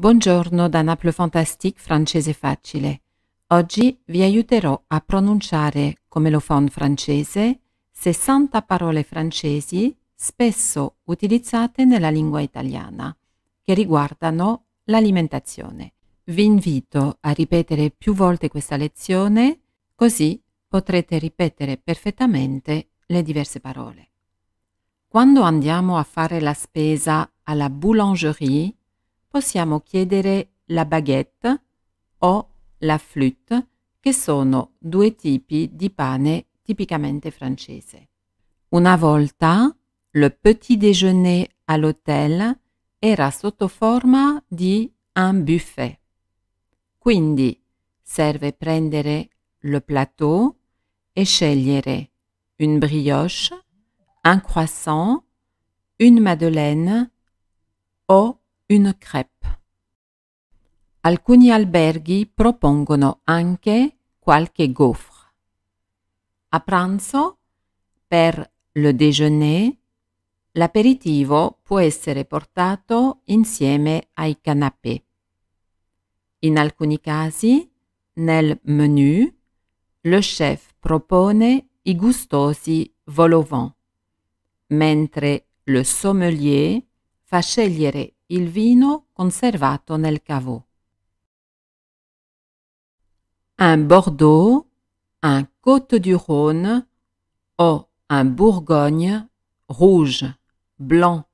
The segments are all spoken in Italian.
Buongiorno da Naples Fantastique francese facile. Oggi vi aiuterò a pronunciare, come lo fa un francese, 60 parole francesi spesso utilizzate nella lingua italiana, che riguardano l'alimentazione. Vi invito a ripetere più volte questa lezione, così potrete ripetere perfettamente le diverse parole. Quando andiamo a fare la spesa alla boulangerie, possiamo chiedere la baguette o la flûte, che sono due tipi di pane tipicamente francese. Una volta le petit déjeuner all'hotel era sotto forma di un buffet. Quindi serve prendere le plateau e scegliere une brioche, un croissant, une madeleine o Une crêpe. Alcuni alberghi propongono anche qualche gaufre. A pranzo, per le déjeuner, l'aperitivo può essere portato insieme ai canapè. In alcuni casi, nel menu, le chef propone i gustosi vol mentre le sommelier fa scegliere il vino conservato nel caveau. Un Bordeaux, un Côte du Rhône o un Bourgogne rouge, blanc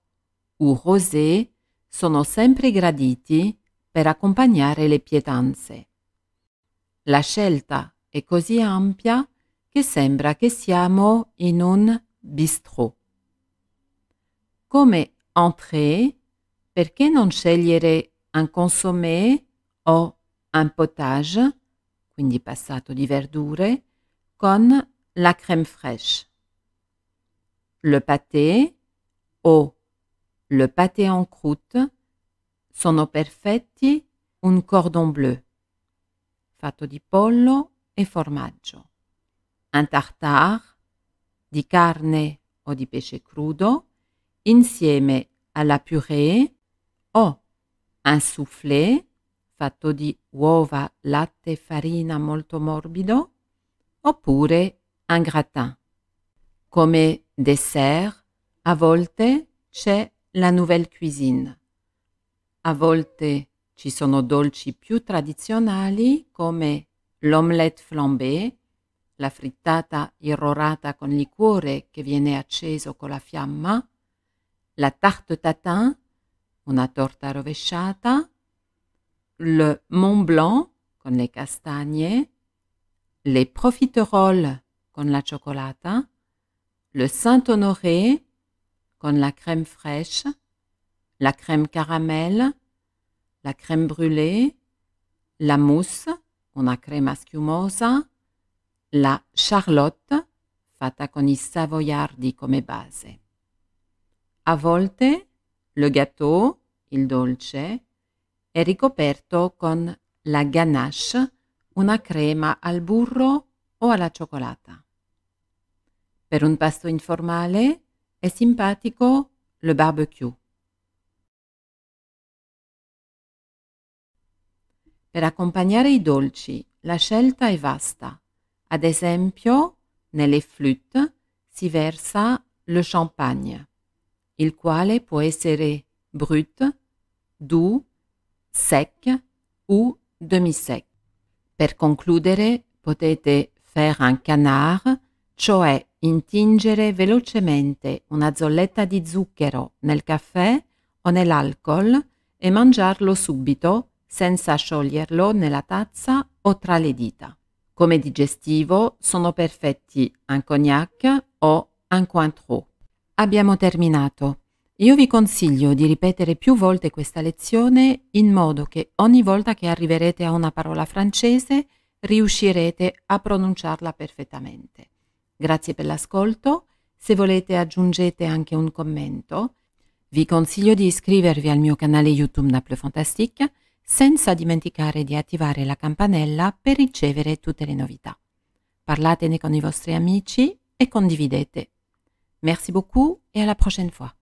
o rosé sono sempre graditi per accompagnare le pietanze. La scelta è così ampia che sembra che siamo in un bistrot. Come entrée perché non scegliere un consommé o un potage, quindi passato di verdure, con la crème fraîche? Le pâté o le pâté en croûte sono perfetti un cordon bleu, fatto di pollo e formaggio, un tartare di carne o di pesce crudo insieme alla purée o oh, un soufflé fatto di uova, latte e farina molto morbido, oppure un gratin. Come dessert, a volte c'è la nouvelle cuisine. A volte ci sono dolci più tradizionali come l'omelette flambée, la frittata irrorata con liquore che viene acceso con la fiamma, la tarte tatin una torta rovesciata, le Mont Blanc con le castagne, le profiteroles con la cioccolata, le Saint-Honoré con la crème fraîche, la crème caramel, la crème brûlée, la mousse, una crema schiumosa, la charlotte fatta con i savoiardi come base. A volte le gâteau, il dolce, è ricoperto con la ganache, una crema al burro o alla cioccolata. Per un pasto informale è simpatico le barbecue. Per accompagnare i dolci la scelta è vasta. Ad esempio, nelle flûte si versa le champagne il quale può essere brut, doux, sec o demi-sec. Per concludere potete fare un canard, cioè intingere velocemente una zolletta di zucchero nel caffè o nell'alcol e mangiarlo subito senza scioglierlo nella tazza o tra le dita. Come digestivo sono perfetti un cognac o un cointreau. Abbiamo terminato. Io vi consiglio di ripetere più volte questa lezione in modo che ogni volta che arriverete a una parola francese riuscirete a pronunciarla perfettamente. Grazie per l'ascolto. Se volete aggiungete anche un commento. Vi consiglio di iscrivervi al mio canale YouTube Naples Fantastique senza dimenticare di attivare la campanella per ricevere tutte le novità. Parlatene con i vostri amici e condividete Merci beaucoup et à la prochaine fois.